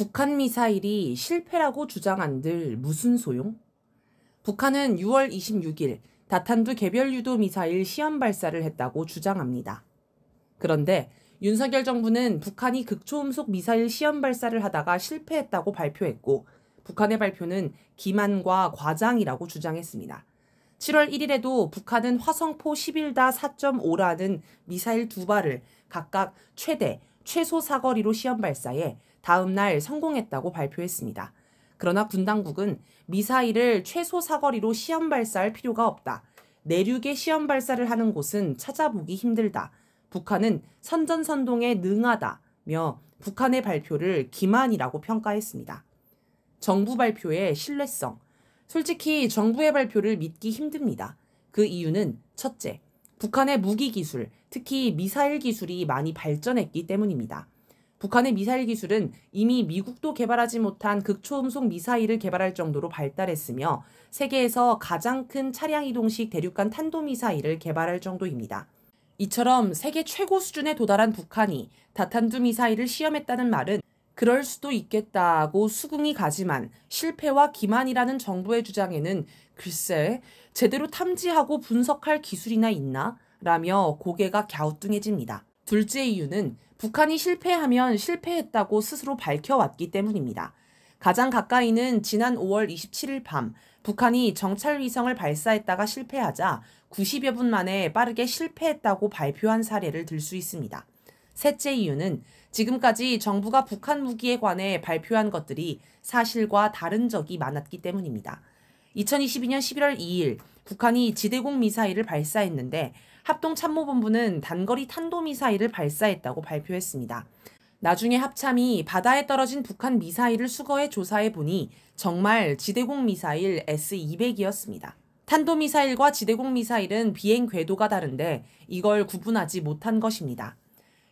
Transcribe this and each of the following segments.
북한 미사일이 실패라고 주장한들 무슨 소용? 북한은 6월 26일 다탄두 개별 유도 미사일 시험 발사를 했다고 주장합니다. 그런데 윤석열 정부는 북한이 극초음속 미사일 시험 발사를 하다가 실패했다고 발표했고 북한의 발표는 기만과 과장이라고 주장했습니다. 7월 1일에도 북한은 화성포 11다 4.5라는 미사일 두 발을 각각 최대 최소 사거리로 시험 발사해 다음 날 성공했다고 발표했습니다. 그러나 군 당국은 미사일을 최소 사거리로 시험 발사할 필요가 없다. 내륙에 시험 발사를 하는 곳은 찾아보기 힘들다. 북한은 선전선동에 능하다며 북한의 발표를 기만이라고 평가했습니다. 정부 발표의 신뢰성. 솔직히 정부의 발표를 믿기 힘듭니다. 그 이유는 첫째, 북한의 무기 기술, 특히 미사일 기술이 많이 발전했기 때문입니다. 북한의 미사일 기술은 이미 미국도 개발하지 못한 극초음속 미사일을 개발할 정도로 발달했으며 세계에서 가장 큰 차량 이동식 대륙간 탄도미사일을 개발할 정도입니다. 이처럼 세계 최고 수준에 도달한 북한이 다탄두 미사일을 시험했다는 말은 그럴 수도 있겠다고 수긍이 가지만 실패와 기만이라는 정부의 주장에는 글쎄 제대로 탐지하고 분석할 기술이나 있나? 라며 고개가 갸우뚱해집니다. 둘째 이유는 북한이 실패하면 실패했다고 스스로 밝혀왔기 때문입니다. 가장 가까이는 지난 5월 27일 밤 북한이 정찰 위성을 발사했다가 실패하자 90여 분 만에 빠르게 실패했다고 발표한 사례를 들 수 있습니다. 셋째 이유는 지금까지 정부가 북한 무기에 관해 발표한 것들이 사실과 다른 적이 많았기 때문입니다. 2022년 11월 2일 북한이 지대공 미사일을 발사했는데 합동참모본부는 단거리 탄도미사일을 발사했다고 발표했습니다. 나중에 합참이 바다에 떨어진 북한 미사일을 수거해 조사해 보니 정말 지대공 미사일 S200이었습니다. 탄도미사일과 지대공 미사일은 비행 궤도가 다른데 이걸 구분하지 못한 것입니다.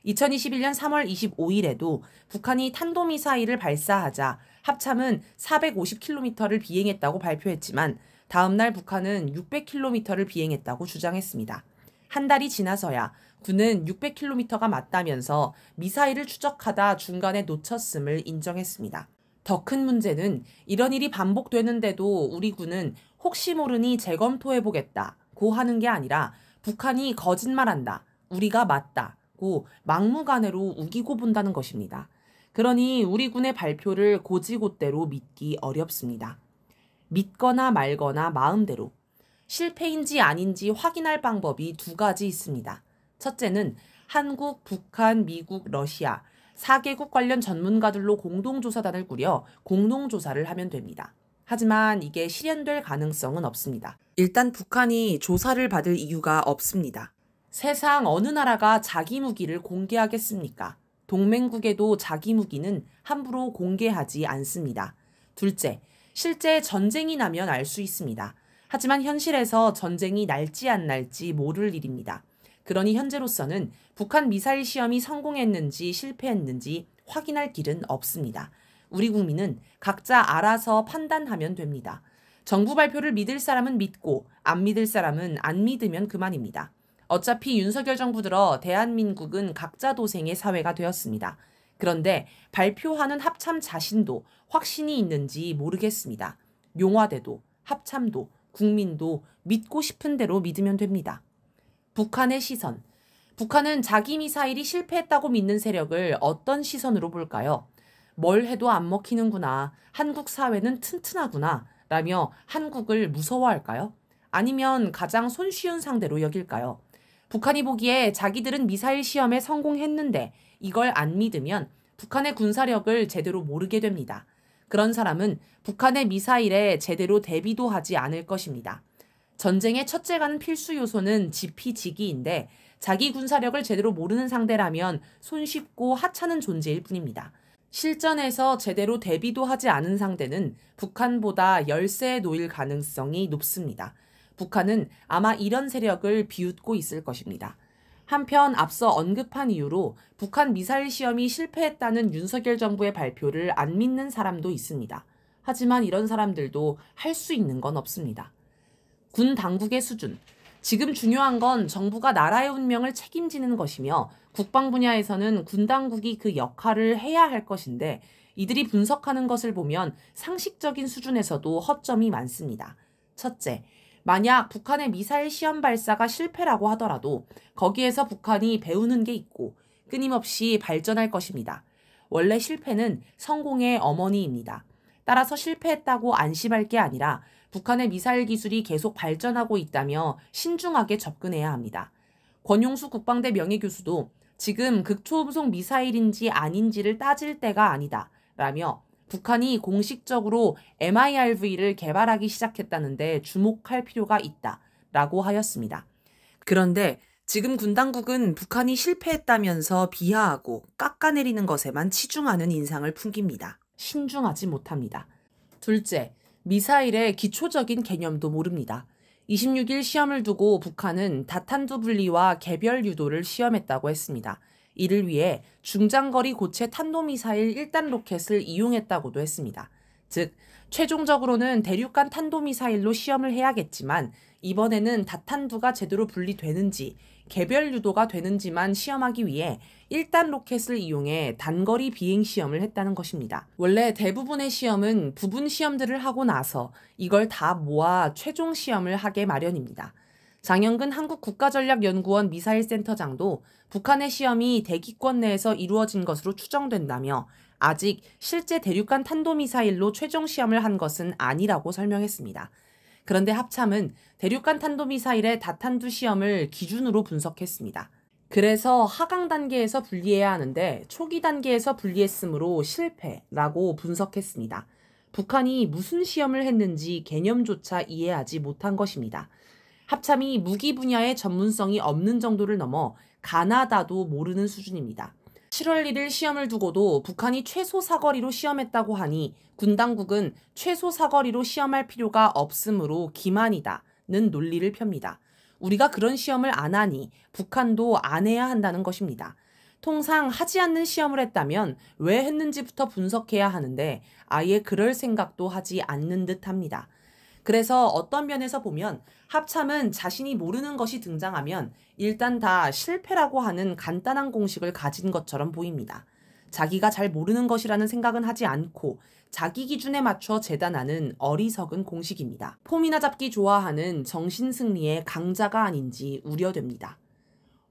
2021년 3월 25일에도 북한이 탄도미사일을 발사하자 합참은 450km를 비행했다고 발표했지만 다음날 북한은 600km를 비행했다고 주장했습니다. 한 달이 지나서야 군은 600km가 맞다면서 미사일을 추적하다 중간에 놓쳤음을 인정했습니다. 더 큰 문제는 이런 일이 반복되는데도 우리 군은 혹시 모르니 재검토해보겠다 고 하는 게 아니라 북한이 거짓말한다. 우리가 맞다. 않고 막무가내로 우기고 본다는 것입니다. 그러니 우리 군의 발표를 고지고대로 믿기 어렵습니다. 믿거나 말거나 마음대로 실패인지 아닌지 확인할 방법이 두 가지 있습니다. 첫째는 한국, 북한, 미국, 러시아 4개국 관련 전문가들로 공동조사단을 꾸려 공동조사를 하면 됩니다. 하지만 이게 실현될 가능성은 없습니다. 일단 북한이 조사를 받을 이유가 없습니다. 세상 어느 나라가 자기 무기를 공개하겠습니까? 동맹국에도 자기 무기는 함부로 공개하지 않습니다. 둘째, 실제 전쟁이 나면 알 수 있습니다. 하지만 현실에서 전쟁이 날지 안 날지 모를 일입니다. 그러니 현재로서는 북한 미사일 시험이 성공했는지 실패했는지 확인할 길은 없습니다. 우리 국민은 각자 알아서 판단하면 됩니다. 정부 발표를 믿을 사람은 믿고 안 믿을 사람은 안 믿으면 그만입니다. 어차피 윤석열 정부 들어 대한민국은 각자 도생의 사회가 되었습니다. 그런데 발표하는 합참 자신도 확신이 있는지 모르겠습니다. 용화대도 합참도 국민도 믿고 싶은 대로 믿으면 됩니다. 북한의 시선. 북한은 자기 미사일이 실패했다고 믿는 세력을 어떤 시선으로 볼까요? 뭘 해도 안 먹히는구나. 한국 사회는 튼튼하구나. 라며 한국을 무서워할까요? 아니면 가장 손쉬운 상대로 여길까요? 북한이 보기에 자기들은 미사일 시험에 성공했는데 이걸 안 믿으면 북한의 군사력을 제대로 모르게 됩니다. 그런 사람은 북한의 미사일에 제대로 대비도 하지 않을 것입니다. 전쟁의 첫째 가는 필수 요소는 지피지기인데 자기 군사력을 제대로 모르는 상대라면 손쉽고 하찮은 존재일 뿐입니다. 실전에서 제대로 대비도 하지 않은 상대는 북한보다 열세에 놓일 가능성이 높습니다. 북한은 아마 이런 세력을 비웃고 있을 것입니다. 한편 앞서 언급한 이유로 북한 미사일 시험이 실패했다는 윤석열 정부의 발표를 안 믿는 사람도 있습니다. 하지만 이런 사람들도 할 수 있는 건 없습니다. 군 당국의 수준. 지금 중요한 건 정부가 나라의 운명을 책임지는 것이며 국방 분야에서는 군 당국이 그 역할을 해야 할 것인데 이들이 분석하는 것을 보면 상식적인 수준에서도 허점이 많습니다. 첫째, 만약 북한의 미사일 시험 발사가 실패라고 하더라도 거기에서 북한이 배우는 게 있고 끊임없이 발전할 것입니다. 원래 실패는 성공의 어머니입니다. 따라서 실패했다고 안심할 게 아니라 북한의 미사일 기술이 계속 발전하고 있다며 신중하게 접근해야 합니다. 권용수 국방대 명예교수도 지금 극초음속 미사일인지 아닌지를 따질 때가 아니다. 라며 북한이 공식적으로 MIRV를 개발하기 시작했다는데 주목할 필요가 있다. 라고 하였습니다. 그런데 지금 군 당국은 북한이 실패했다면서 비하하고 깎아내리는 것에만 치중하는 인상을 풍깁니다. 신중하지 못합니다. 둘째, 미사일의 기초적인 개념도 모릅니다. 26일 시험을 두고 북한은 다탄두 분리와 개별 유도를 시험했다고 했습니다. 이를 위해 중장거리 고체 탄도미사일 1단 로켓을 이용했다고도 했습니다. 즉, 최종적으로는 대륙간 탄도미사일로 시험을 해야겠지만 이번에는 다탄두가 제대로 분리되는지 개별 유도가 되는지만 시험하기 위해 1단 로켓을 이용해 단거리 비행 시험을 했다는 것입니다. 원래 대부분의 시험은 부분 시험들을 하고 나서 이걸 다 모아 최종 시험을 하게 마련입니다. 장영근 한국국가전략연구원 미사일센터장도 북한의 시험이 대기권 내에서 이루어진 것으로 추정된다며 아직 실제 대륙간 탄도미사일로 최종 시험을 한 것은 아니라고 설명했습니다. 그런데 합참은 대륙간 탄도미사일의 다탄두 시험을 기준으로 분석했습니다. 그래서 하강 단계에서 분리해야 하는데 초기 단계에서 분리했으므로 실패라고 분석했습니다. 북한이 무슨 시험을 했는지 개념조차 이해하지 못한 것입니다. 합참이 무기 분야의 전문성이 없는 정도를 넘어 가나다도 모르는 수준입니다. 7월 1일 시험을 두고도 북한이 최소 사거리로 시험했다고 하니 군 당국은 최소 사거리로 시험할 필요가 없으므로 기만이다는 논리를 펴니다. 우리가 그런 시험을 안 하니 북한도 안 해야 한다는 것입니다. 통상 하지 않는 시험을 했다면 왜 했는지부터 분석해야 하는데 아예 그럴 생각도 하지 않는 듯 합니다. 그래서 어떤 면에서 보면 합참은 자신이 모르는 것이 등장하면 일단 다 실패라고 하는 간단한 공식을 가진 것처럼 보입니다. 자기가 잘 모르는 것이라는 생각은 하지 않고 자기 기준에 맞춰 재단하는 어리석은 공식입니다. 폼이나 잡기 좋아하는 정신승리의 강자가 아닌지 우려됩니다.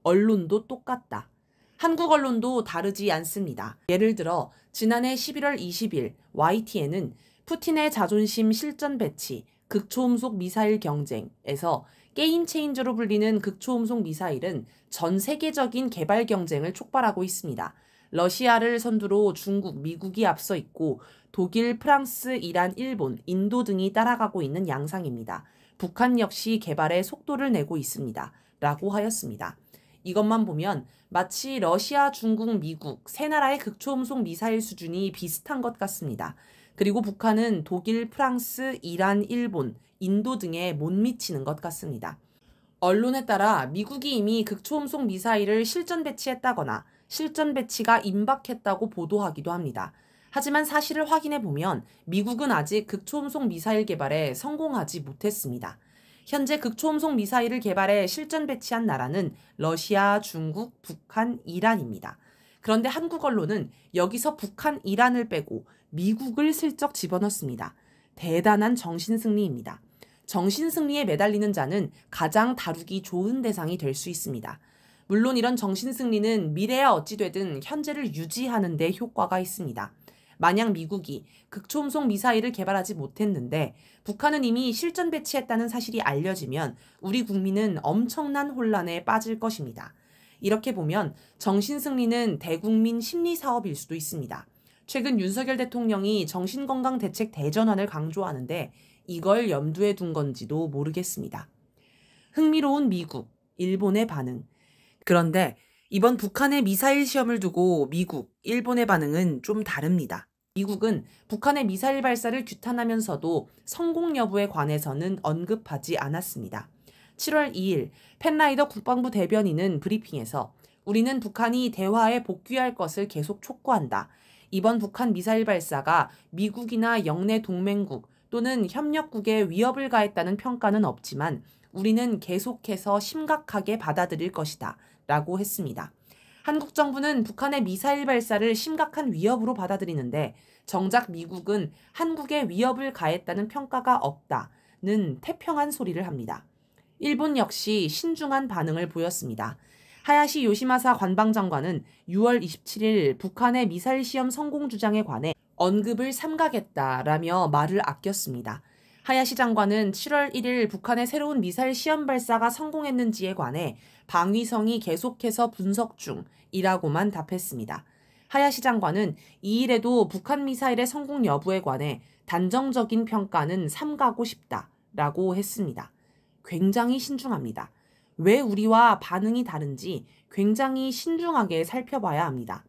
언론도 똑같다. 한국 언론도 다르지 않습니다. 예를 들어 지난해 11월 20일 YTN은 푸틴의 자존심 실전 배치, 극초음속 미사일 경쟁에서 게임 체인저로 불리는 극초음속 미사일은 전 세계적인 개발 경쟁을 촉발하고 있습니다. 러시아를 선두로 중국, 미국이 앞서 있고 독일, 프랑스, 이란, 일본, 인도 등이 따라가고 있는 양상입니다. 북한 역시 개발에 속도를 내고 있습니다. 라고 하였습니다. 이것만 보면 마치 러시아, 중국, 미국 세 나라의 극초음속 미사일 수준이 비슷한 것 같습니다. 그리고 북한은 독일, 프랑스, 이란, 일본, 인도 등에 못 미치는 것 같습니다. 언론에 따라 미국이 이미 극초음속 미사일을 실전 배치했다거나 실전 배치가 임박했다고 보도하기도 합니다. 하지만 사실을 확인해 보면 미국은 아직 극초음속 미사일 개발에 성공하지 못했습니다. 현재 극초음속 미사일을 개발해 실전 배치한 나라는 러시아, 중국, 북한, 이란입니다. 그런데 한국 언론은 여기서 북한, 이란을 빼고 미국을 슬쩍 집어넣습니다. 대단한 정신승리입니다. 정신승리에 매달리는 자는 가장 다루기 좋은 대상이 될 수 있습니다. 물론 이런 정신승리는 미래야 어찌되든 현재를 유지하는 데 효과가 있습니다. 만약 미국이 극초음속 미사일을 개발하지 못했는데 북한은 이미 실전 배치했다는 사실이 알려지면 우리 국민은 엄청난 혼란에 빠질 것입니다. 이렇게 보면 정신승리는 대국민 심리사업일 수도 있습니다. 최근 윤석열 대통령이 정신건강 대책 대전환을 강조하는데 이걸 염두에 둔 건지도 모르겠습니다. 흥미로운 미국, 일본의 반응. 그런데 이번 북한의 미사일 시험을 두고 미국, 일본의 반응은 좀 다릅니다. 미국은 북한의 미사일 발사를 규탄하면서도 성공 여부에 관해서는 언급하지 않았습니다. 7월 2일 펜라이더 국방부 대변인은 브리핑에서 우리는 북한이 대화에 복귀할 것을 계속 촉구한다. 이번 북한 미사일 발사가 미국이나 영내 동맹국 또는 협력국에 위협을 가했다는 평가는 없지만 우리는 계속해서 심각하게 받아들일 것이다. 라고 했습니다. 한국 정부는 북한의 미사일 발사를 심각한 위협으로 받아들이는데 정작 미국은 한국에 위협을 가했다는 평가가 없다는 태평한 소리를 합니다. 일본 역시 신중한 반응을 보였습니다. 하야시 요시마사 관방장관은 6월 27일 북한의 미사일 시험 성공 주장에 관해 언급을 삼가겠다라며 말을 아꼈습니다. 하야시 장관은 7월 1일 북한의 새로운 미사일 시험 발사가 성공했는지에 관해 방위성이 계속해서 분석 중이라고만 답했습니다. 하야시 장관은 2일에도 북한 미사일의 성공 여부에 관해 단정적인 평가는 삼가고 싶다라고 했습니다. 굉장히 신중합니다. 왜 우리와 반응이 다른지 굉장히 신중하게 살펴봐야 합니다.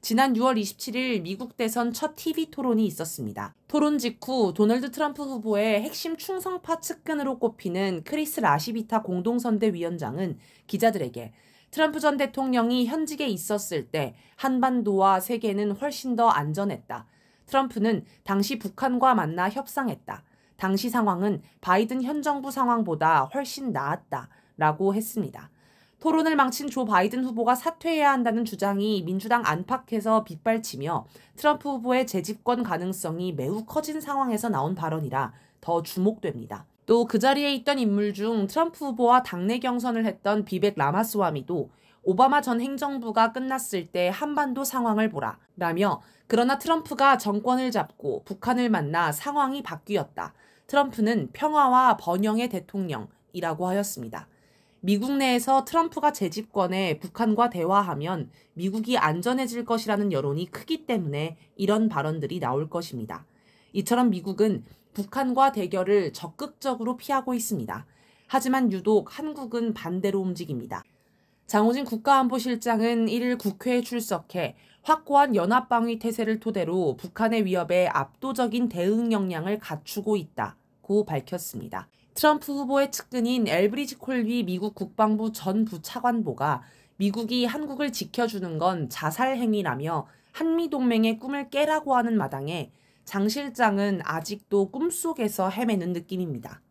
지난 6월 27일 미국 대선 첫 TV 토론이 있었습니다. 토론 직후 도널드 트럼프 후보의 핵심 충성파 측근으로 꼽히는 크리스 라시비타 공동선대위원장은 기자들에게 트럼프 전 대통령이 현직에 있었을 때 한반도와 세계는 훨씬 더 안전했다. 트럼프는 당시 북한과 만나 협상했다. 당시 상황은 바이든 현 정부 상황보다 훨씬 나았다. 라고 했습니다. 토론을 망친 조 바이든 후보가 사퇴해야 한다는 주장이 민주당 안팎에서 빗발치며 트럼프 후보의 재집권 가능성이 매우 커진 상황에서 나온 발언이라 더 주목됩니다. 또 그 자리에 있던 인물 중 트럼프 후보와 당내 경선을 했던 비백 라마스와미도 오바마 전 행정부가 끝났을 때 한반도 상황을 보라 라며 그러나 트럼프가 정권을 잡고 북한을 만나 상황이 바뀌었다. 트럼프는 평화와 번영의 대통령이라고 하였습니다. 미국 내에서 트럼프가 재집권해 북한과 대화하면 미국이 안전해질 것이라는 여론이 크기 때문에 이런 발언들이 나올 것입니다. 이처럼 미국은 북한과 대결을 적극적으로 피하고 있습니다. 하지만 유독 한국은 반대로 움직입니다. 장호진 국가안보실장은 1일 국회에 출석해 확고한 연합방위 태세를 토대로 북한의 위협에 압도적인 대응 역량을 갖추고 있다고 밝혔습니다. 트럼프 후보의 측근인 엘브리지 콜비 미국 국방부 전 부차관보가 미국이 한국을 지켜주는 건 자살 행위라며 한미 동맹의 꿈을 깨라고 하는 마당에 장 실장은 아직도 꿈속에서 헤매는 느낌입니다.